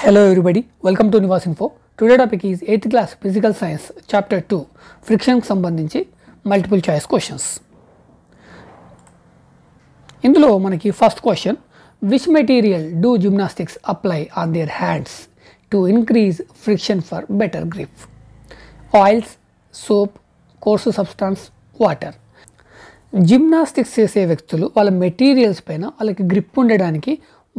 Hello everybody, welcome to Nivas Info. Today topic is eighth class physical science chapter 2 Friction సంబంధించి multiple choice questions ఇందులో మనకి first question which material do gymnastics apply on their hands to increase friction for better grip oils soap coarse substance water gymnastics చేసే వ్యక్తులు వాళ్ళ materials పైన వాళ్ళకి grip ఉండడానికి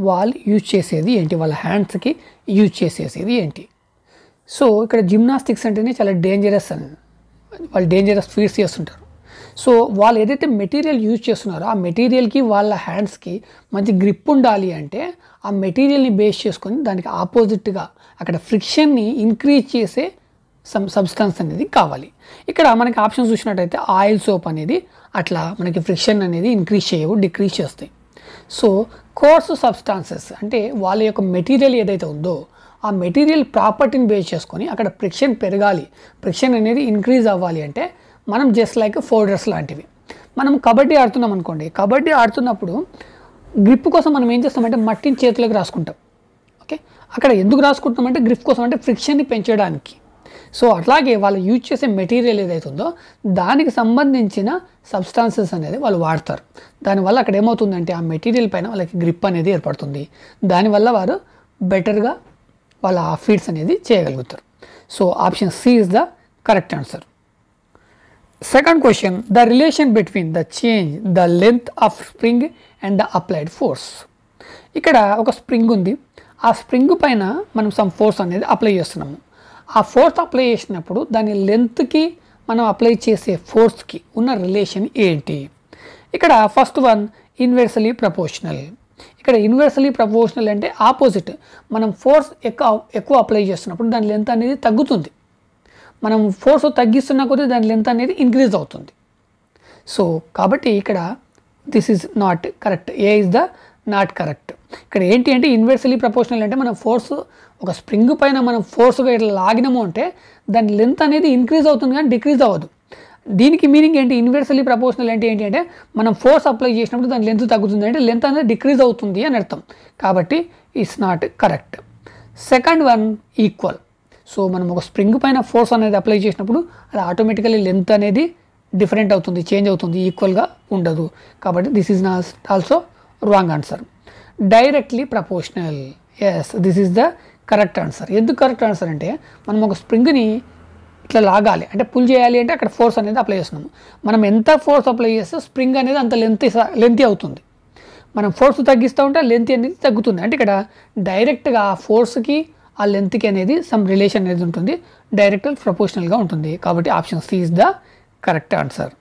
వాళ్ళు యూజ్ చేసేది ఏంటి వాళ్ళ హ్యాండ్స్కి యూజ్ చేసేసేది ఏంటి సో ఇక్కడ జిమ్నాస్టిక్స్ అంటేనే చాలా డేంజరస్ అని వాళ్ళు డేంజరస్ ఫీడ్స్ చేస్తుంటారు సో వాళ్ళు ఏదైతే మెటీరియల్ యూజ్ చేస్తున్నారో ఆ మెటీరియల్కి వాళ్ళ హ్యాండ్స్కి మంచి గ్రిప్ ఉండాలి అంటే ఆ మెటీరియల్ని బేస్ చేసుకొని దానికి ఆపోజిట్గా అక్కడ ఫ్రిక్షన్ని ఇంక్రీజ్ చేసే సమ్ సబ్స్టెన్స్ అనేది కావాలి ఇక్కడ మనకి ఆప్షన్ చూసినట్టయితే ఆయిల్ సోప్ అనేది అట్లా మనకి ఫ్రిక్షన్ అనేది ఇంక్రీజ్ చేయవు డిక్రీజ్ చేస్తాయి సో కోర్సు సబ్స్టాన్సెస్ అంటే వాళ్ళ యొక్క మెటీరియల్ ఏదైతే ఉందో ఆ మెటీరియల్ ప్రాపర్టీని బేస్ చేసుకొని అక్కడ ఫ్రిక్షన్ పెరగాలి ఫ్రిక్షన్ అనేది ఇంక్రీజ్ అవ్వాలి అంటే మనం జస్ట్ లైక్ ఫోల్డర్స్ లాంటివి మనం కబడ్డీ ఆడుతున్నాం అనుకోండి కబడ్డీ ఆడుతున్నప్పుడు గ్రిప్ కోసం మనం ఏం చేస్తామంటే మట్టిని చేతిలోకి రాసుకుంటాం ఓకే అక్కడ ఎందుకు రాసుకుంటామంటే గ్రిప్ కోసం అంటే ఫ్రిక్షన్ని పెంచడానికి సో అట్లాగే వాళ్ళు యూజ్ చేసే మెటీరియల్ ఏదైతుందో దానికి సంబంధించిన సబ్స్టాన్సెస్ అనేది వాళ్ళు వాడతారు దానివల్ల అక్కడ ఏమవుతుందంటే ఆ మెటీరియల్ పైన వాళ్ళకి గ్రిప్ అనేది ఏర్పడుతుంది దానివల్ల వారు బెటర్గా వాళ్ళ ఆ ఫీడ్స్ అనేది చేయగలుగుతారు so option C is the correct answer second question the relation between the change the length of spring and the applied force ఇక్కడ ఒక స్ప్రింగ్ ఉంది ఆ స్ప్రింగ్ పైన మనం సమ్ ఫోర్స్ అనేది అప్లై చేస్తున్నాము ఆ ఫోర్స్ అప్లై చేసినప్పుడు దాని లెంత్కి మనం అప్లై చేసే ఫోర్స్కి ఉన్న రిలేషన్ ఏంటి ఇక్కడ ఫస్ట్ వన్ ఇన్వర్సలీ ప్రపోర్షనల్ ఇక్కడ ఇన్వర్సలీ ప్రపోర్షనల్ అంటే ఆపోజిట్ మనం ఫోర్స్ ఎక్కువ ఎక్కువ అప్లై చేస్తున్నప్పుడు దాని లెంత్ అనేది తగ్గుతుంది మనం ఫోర్స్ తగ్గిస్తున్న కొద్దీ దాని లెంత్ అనేది ఇంక్రీజ్ అవుతుంది సో కాబట్టి ఇక్కడ this is not correct A is the not correct ఇక్కడ ఏంటి అంటే ఇన్వర్సలీ ప్రపోర్షనల్ అంటే మనం ఫోర్స్ ఒక స్ప్రింగ్ పైన మనం ఫోర్స్గా ఇట్లా లాగినము అంటే దాని లెంత్ అనేది ఇంక్రీజ్ అవుతుంది కానీ డిక్రీజ్ అవ్వదు దీనికి మీనింగ్ ఏంటి ఇన్వర్సలీ ప్రపోర్షనల్ అంటే ఏంటి అంటే మనం ఫోర్స్ అప్లై చేసినప్పుడు దాని లెంత్ తగ్గుతుంది అంటే లెంత్ అనేది డిక్రీజ్ అవుతుంది అని అర్థం కాబట్టి it's not correct second one equal so మనం ఒక స్ప్రింగ్ పైన ఫోర్స్ అనేది అప్లై చేసినప్పుడు అది ఆటోమేటికలీ లెంత్ అనేది డిఫరెంట్ అవుతుంది చేంజ్ అవుతుంది ఈక్వల్గా ఉండదు కాబట్టి this is not also wrong answer directly proportional yes this is the correct answer ఎందుకు కరెక్ట్ ఆన్సర్ అంటే మనం ఒక స్ప్రింగ్ని ఇట్లా లాగాలి అంటే పుల్ చేయాలి అంటే అక్కడ ఫోర్స్ అనేది అప్లై చేస్తున్నాము మనం ఎంత ఫోర్స్ అప్లై చేస్తే స్ప్రింగ్ అనేది అంత లెంత్ లెంతీ అవుతుంది మనం ఫోర్స్ తగ్గిస్తూ ఉంటే లెంత్ అనేది తగ్గుతుంది అంటే ఇక్కడ డైరెక్ట్గా ఆ ఫోర్స్కి ఆ లెంత్కి అనేది సమ్ రిలేషన్ అనేది ఉంటుంది డైరెక్ట్ ప్రపోషనల్గా ఉంటుంది కాబట్టి option C is the correct answer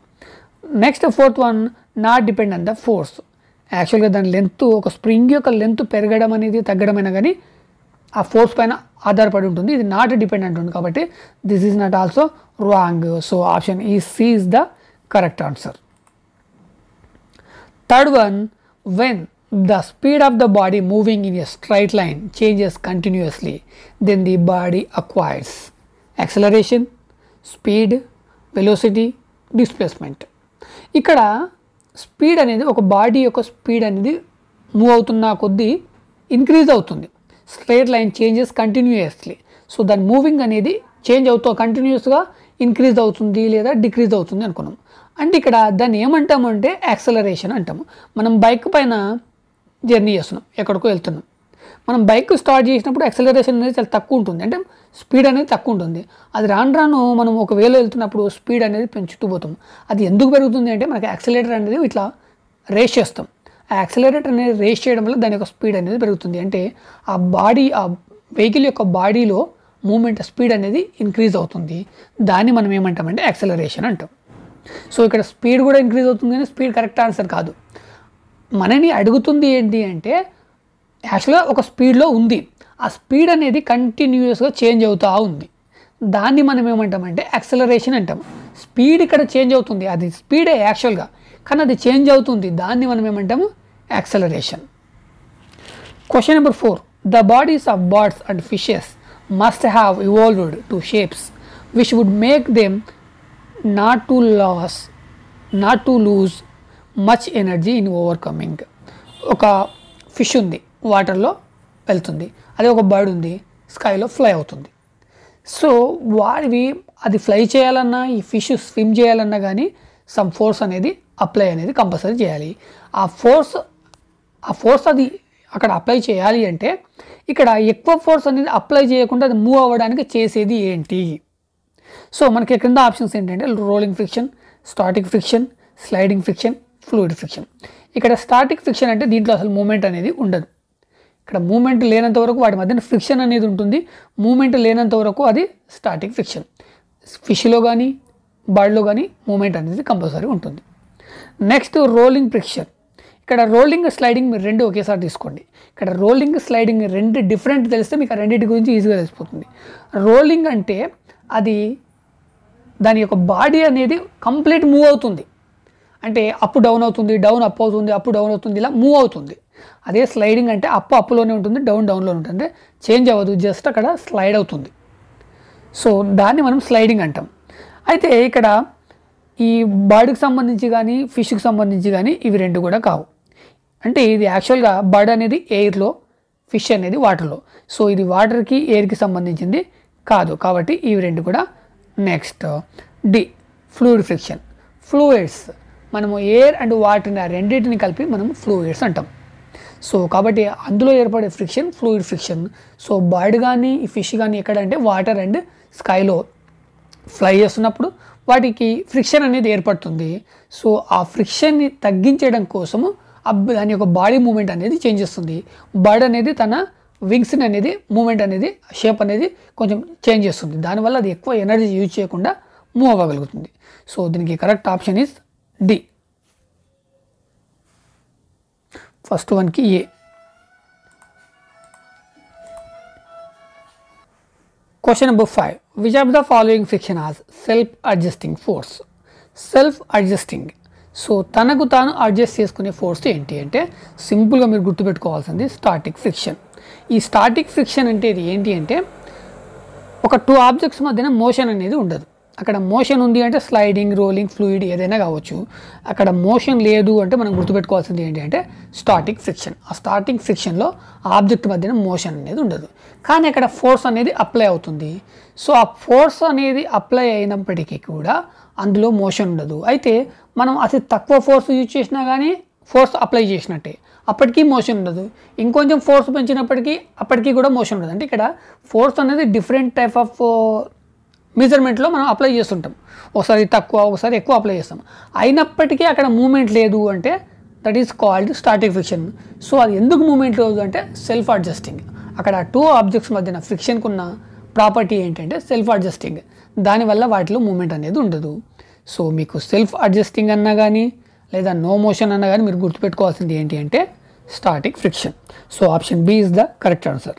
next fourth one not depend on the force యాక్చువల్గా దాని లెంత్ ఒక స్ప్రింగ్ యొక్క లెంత్ పెరగడం అనేది తగ్గడమైనా కానీ ఆ ఫోర్స్ పైన ఆధారపడి ఉంటుంది ఇది నాట్ డిపెండెంట్ ఉంది కాబట్టి this is not also wrong so option ఈ C is the correct answer third one when the speed of the body moving in a straight line changes continuously then the body acquires acceleration speed velocity displacement ఇక్కడ speed అనేది ఒక body యొక్క speed అనేది move అవుతున్న కొద్దీ increase అవుతుంది straight line changes continuously so దాని moving అనేది చేంజ్ అవుతూ కంటిన్యూస్గా ఇంక్రీజ్ అవుతుంది లేదా డిక్రీజ్ అవుతుంది అనుకున్నాం అంటే ఇక్కడ దాన్ని ఏమంటాము అంటే యాక్సలరేషన్ అంటాము మనం బైక్ పైన జర్నీ చేస్తున్నాం ఎక్కడికో వెళ్తున్నాం మనం బైక్ స్టార్ట్ చేసినప్పుడు యాక్సలరేషన్ అనేది చాలా తక్కువ ఉంటుంది అంటే స్పీడ్ అనేది తక్కువ ఉంటుంది అది రాను రాను మనం ఒకవేళ వెళ్తున్నప్పుడు స్పీడ్ అనేది పెంచుతూ పోతాం అది ఎందుకు పెరుగుతుంది అంటే మనకి యాక్సలేటర్ అనేది ఇట్లా రేస్ చేస్తాం ఆ యాక్సలేటర్ అనేది రేస్ చేయడం వల్ల దాని యొక్క స్పీడ్ అనేది పెరుగుతుంది అంటే ఆ బాడీ ఆ వెహికల్ యొక్క బాడీలో మూమెంట్ స్పీడ్ అనేది ఇంక్రీజ్ అవుతుంది దాన్ని మనం ఏమంటామంటే యాక్సలరేషన్ అంటాం సో ఇక్కడ స్పీడ్ కూడా ఇంక్రీజ్ అవుతుంది కానీ స్పీడ్ కరెక్ట్ ఆన్సర్ కాదు మనని అడుగుతుంది ఏంటి అంటే యాక్చువల్గా ఒక స్పీడ్లో ఉంది ఆ స్పీడ్ అనేది కంటిన్యూస్గా చేంజ్ అవుతూ ఉంది దాన్ని మనం ఏమంటామంటే యాక్సలరేషన్ అంటాం స్పీడ్ ఇక్కడ చేంజ్ అవుతుంది అది స్పీడే యాక్చువల్గా కానీ అది చేంజ్ అవుతుంది దాన్ని మనం ఏమంటాము acceleration question number four the bodies of birds and fishes must have evolved to shapes which would make them not to loss not to lose much energy in overcoming ఒక ఫిష్ ఉంది వాటర్లో వెళ్తుంది అదే ఒక బర్డ్ ఉంది స్కైలో fly అవుతుంది so వాడివి అది ఫ్లై చేయాలన్నా ఈ ఫిష్ స్విమ్ చేయాలన్నా కానీ సమ్ ఫోర్స్ అనేది అప్లై అనేది కంపల్సరీ చేయాలి ఆ ఫోర్స్ ఆ ఫోర్స్ అది అక్కడ అప్లై చేయాలి అంటే ఇక్కడ ఎక్కువ ఫోర్స్ అనేది అప్లై చేయకుండా అది మూవ్ అవ్వడానికి చేసేది ఏంటి సో మనకి క్రింద ఆప్షన్స్ ఏంటంటే rolling friction static friction sliding friction fluid friction ఇక్కడ స్టాటిక్ ఫ్రిక్షన్ అంటే దీంట్లో అసలు మూమెంట్ అనేది ఉండదు ఇక్కడ మూమెంట్ లేనంత వరకు వాటి మధ్యన ఫ్రిక్షన్ అనేది ఉంటుంది మూమెంట్ లేనంత వరకు అది స్టాటిక్ ఫ్రిక్షన్ ఫిష్లో కానీ బాడీలో కానీ మూమెంట్ అనేది కంపల్సరీ ఉంటుంది నెక్స్ట్ రోలింగ్ ఫ్రిక్షన్ ఇక్కడ రోలింగ్ స్లైడింగ్ మీరు రెండు ఒకేసారి తీసుకోండి ఇక్కడ రోలింగ్ స్లైడింగ్ రెండు డిఫరెంట్ తెలిస్తే మీకు ఆ రెండింటి గురించి ఈజీగా తెలిసిపోతుంది రోలింగ్ అంటే అది దాని యొక్క బాడీ అనేది కంప్లీట్ మూవ్ అవుతుంది అంటే అప్ డౌన్ అవుతుంది డౌన్ అప్ అవుతుంది అప్ డౌన్ అవుతుంది ఇలా మూవ్ అవుతుంది అదే స్లైడింగ్ అంటే అప్ అప్లోనే ఉంటుంది డౌన్ డౌన్లో ఉంటుంది చేంజ్ అవ్వదు జస్ట్ అక్కడ స్లైడ్ అవుతుంది సో దాన్ని మనం స్లైడింగ్ అంటాం అయితే ఇక్కడ ఈ బర్డ్కి సంబంధించి కానీ ఫిష్కి సంబంధించి కానీ ఇవి రెండు కూడా కావు అంటే ఇది యాక్చువల్గా బర్డ్ అనేది ఎయిర్లో ఫిష్ అనేది వాటర్లో సో ఇది వాటర్కి ఎయిర్కి సంబంధించింది కాదు కాబట్టి ఇవి రెండు కూడా next the fluid friction fluids మనము ఎయిర్ అండ్ ఆ రెండింటిని కలిపి మనం ఫ్లూయిడ్స్ అంటాం సో కాబట్టి అందులో ఏర్పడే friction fluid friction so bird కానీ ఈ ఫిష్ కానీ ఎక్కడంటే వాటర్ అండ్ స్కైలో ఫ్లై చేస్తున్నప్పుడు వాటికి ఫ్రిక్షన్ అనేది ఏర్పడుతుంది సో ఆ ఫ్రిక్షన్ని తగ్గించడం కోసము దాని యొక్క బాడీ మూమెంట్ అనేది చేంజ్ చేస్తుంది బర్డ్ అనేది తన వింగ్స్ని అనేది మూమెంట్ అనేది షేప్ అనేది కొంచెం చేంజ్ చేస్తుంది దానివల్ల అది ఎక్కువ ఎనర్జీ యూజ్ చేయకుండా మూవ్ అవ్వగలుగుతుంది సో దీనికి correct option is the first వన్కి A question number five which of the following friction is self adjusting force self adjusting so తనకు తాను అడ్జస్ట్ చేసుకునే ఫోర్స్ ఏంటి అంటే సింపుల్గా మీరు గుర్తుపెట్టుకోవాల్సింది స్టాటిక్ ఫిక్షన్ ఈ స్టాటిక్ ఫిక్షన్ అంటే ఇది ఏంటి అంటే ఒక టూ ఆబ్జెక్ట్స్ మధ్యన మోషన్ అనేది ఉండదు అక్కడ మోషన్ ఉంది అంటే స్లైడింగ్ రోలింగ్ ఫ్లూయిడ్ ఏదైనా కావచ్చు అక్కడ మోషన్ లేదు అంటే మనం గుర్తుపెట్టుకోవాల్సింది ఏంటి అంటే స్టార్టింగ్ సెక్షన్ ఆ స్టార్టింగ్ సెక్షన్లో ఆబ్జెక్ట్ మధ్యన మోషన్ అనేది ఉండదు కానీ అక్కడ ఫోర్స్ అనేది అప్లై అవుతుంది సో ఆ ఫోర్స్ అనేది అప్లై అయినప్పటికీ కూడా అందులో మోషన్ ఉండదు అయితే మనం అతి తక్కువ ఫోర్స్ యూజ్ చేసినా కానీ ఫోర్స్ అప్లై చేసినట్టే అప్పటికీ మోషన్ ఉండదు ఇంకొంచెం ఫోర్స్ పెంచినప్పటికీ అప్పటికీ కూడా మోషన్ ఉండదు అంటే ఇక్కడ ఫోర్స్ అనేది డిఫరెంట్ టైప్ ఆఫ్ మెజర్మెంట్లో మనం అప్లై చేస్తుంటాం ఒకసారి తక్కువ ఒకసారి ఎక్కువ అప్లై చేస్తాం అయినప్పటికీ అక్కడ మూమెంట్ లేదు అంటే that is called static friction so అది ఎందుకు మూమెంట్ లేదు అంటే సెల్ఫ్ అడ్జస్టింగ్ అక్కడ టూ ఆబ్జెక్ట్స్ మధ్యన ఫిక్షన్కున్న ఉన్న ప్రాపర్టీ ఏంటంటే సెల్ఫ్ అడ్జస్టింగ్ దానివల్ల వాటిలో మూమెంట్ అనేది ఉండదు సో మీకు సెల్ఫ్ అడ్జస్టింగ్ అన్నా కానీ లేదా నో మోషన్ అన్నా కానీ మీరు గుర్తుపెట్టుకోవాల్సింది ఏంటి అంటే static friction so option B is the correct answer